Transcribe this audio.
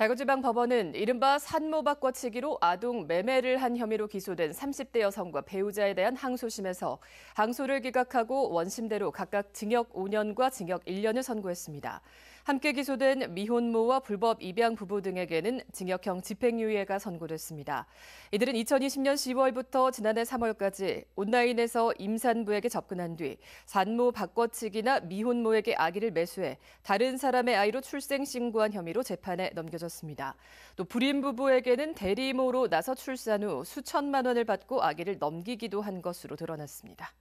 대구지방법원은 이른바 산모 바꿔치기로 아동 매매를 한 혐의로 기소된 30대 여성과 배우자에 대한 항소심에서 항소를 기각하고 원심대로 각각 징역 5년과 징역 1년을 선고했습니다. 함께 기소된 미혼모와 불법 입양 부부 등에게는 징역형 집행유예가 선고됐습니다. 이들은 2020년 10월부터 지난해 3월까지 온라인에서 임산부에게 접근한 뒤 산모 바꿔치기나 미혼모에게 아기를 매수해 다른 사람의 아이로 출생 신고한 혐의로 재판에 넘겨졌습니다. 벌어습니다또 불임 부부에게는 대리모로 나서 출산 후 수천만 원을 받고 아기를 넘기기도 한 것으로 드러났습니다.